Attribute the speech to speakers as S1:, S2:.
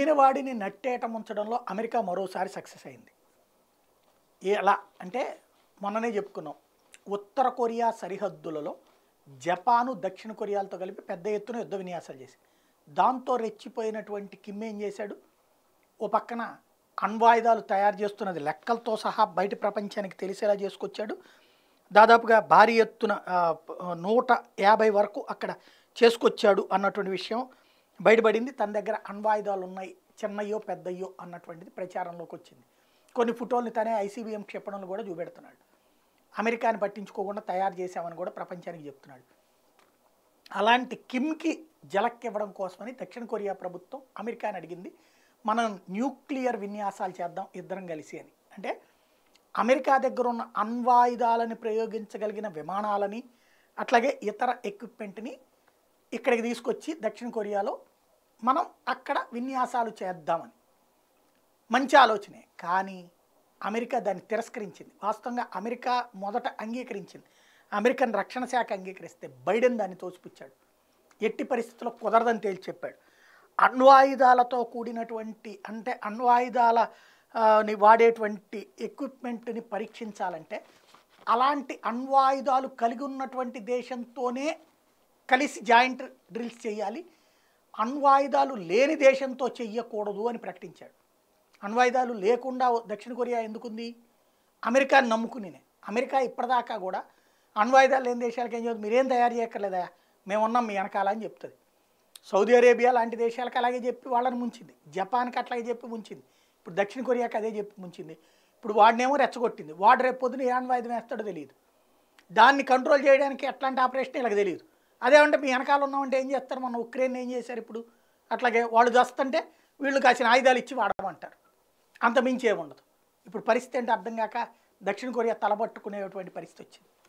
S1: నమ్మినవాడిని నట్టేట ముంచడంలో అమెరికా మరోసారి సక్సెస్ అయింది ఎలా అంటే మొన్ననే చెప్పుకున్నాం ఉత్తర కొరియా సరిహద్దులలో జపాను దక్షిణ కొరియాలతో కలిపి పెద్ద ఎత్తున యుద్ధ విన్యాసాలు చేసి దాంతో రెచ్చిపోయినటువంటి కిమ్ ఏం చేశాడు ఓ పక్కన అణ్వాయుధాలు తయారు చేస్తున్నది లెక్కలతో సహా బయట ప్రపంచానికి తెలిసేలా చేసుకొచ్చాడు దాదాపుగా భారీ ఎత్తున నూట యాభై వరకు అక్కడ చేసుకొచ్చాడు అన్నటువంటి విషయం బయటపడింది తన దగ్గర అణ్వాయుధాలు ఉన్నాయి చిన్నయ్యో పెద్దయ్యో అన్నటువంటిది ప్రచారంలోకి వచ్చింది కొన్ని ఫోటోల్ని తనే ఐసీబీఎం క్షిపణులు కూడా చూపెడుతున్నాడు అమెరికాని పట్టించుకోకుండా తయారు చేశామని కూడా ప్రపంచానికి చెప్తున్నాడు అలాంటి కిమ్కి జలక్కివ్వడం కోసమని దక్షిణ కొరియా ప్రభుత్వం అమెరికాని అడిగింది మనం న్యూక్లియర్ విన్యాసాలు చేద్దాం ఇద్దరం కలిసి అని అంటే అమెరికా దగ్గర ఉన్న అణ్వాయుధాలని ప్రయోగించగలిగిన విమానాలని అట్లాగే ఇతర ఎక్విప్మెంట్ని ఇక్కడికి తీసుకొచ్చి దక్షిణ కొరియాలో మనం అక్కడ విన్యాసాలు చేద్దామని మంచి ఆలోచనే కానీ అమెరికా దాన్ని తిరస్కరించింది వాస్తవంగా అమెరికా మొదట అంగీకరించింది అమెరికన్ రక్షణ శాఖ అంగీకరిస్తే బైడెన్ దాన్ని తోసిపుచ్చాడు ఎట్టి పరిస్థితుల్లో కుదరదని తేల్చి చెప్పాడు అణ్వాయుధాలతో కూడినటువంటి అంటే అణ్వాయుధాల వాడేటువంటి ఎక్విప్మెంట్ని పరీక్షించాలంటే అలాంటి అణ్వాయుధాలు కలిగి ఉన్నటువంటి దేశంతోనే కలిసి జాయింట్ డ్రిల్స్ చేయాలి అణ్వాయుధాలు లేని దేశంతో చెయ్యకూడదు అని ప్రకటించాడు అణ్వాయుధాలు లేకుండా దక్షిణ కొరియా ఎందుకుంది అమెరికాని నమ్ముకునినే అమెరికా ఇప్పటిదాకా కూడా అణ్వాయుధాలు లేని దేశాలకు ఏం చేయదు మీరేం తయారు చేయక్కర్లేదా ఉన్నాం మీ వెనకాల అని చెప్తుంది సౌదీ అరేబియా లాంటి దేశాలకు అలాగే చెప్పి వాళ్ళని ముంచింది జపాన్కి అట్లాగే చెప్పి ముంచింది ఇప్పుడు దక్షిణ కొరియాకి అదే చెప్పి ముంచింది ఇప్పుడు వాడినేమో రెచ్చగొట్టింది వాడు రేపు పొద్దున ఏ అణ్వాయుధం వేస్తాడో తెలియదు దాన్ని కంట్రోల్ చేయడానికి ఎట్లాంటి ఆపరేషన్ ఇలాగ తెలియదు అదేమంటే మీ వెనకాల ఉన్నామంటే ఏం చేస్తారు మన ఉక్రెయిన్ ఏం చేశారు ఇప్పుడు అట్లాగే వాళ్ళు చేస్తుంటే వీళ్ళు కాసిన ఆయుధాలు ఇచ్చి వాడమంటారు అంత మించి ఏముండదు ఇప్పుడు పరిస్థితి అంటే అర్థం కాక దక్షిణ కొరియా తలబట్టుకునేటువంటి పరిస్థితి వచ్చింది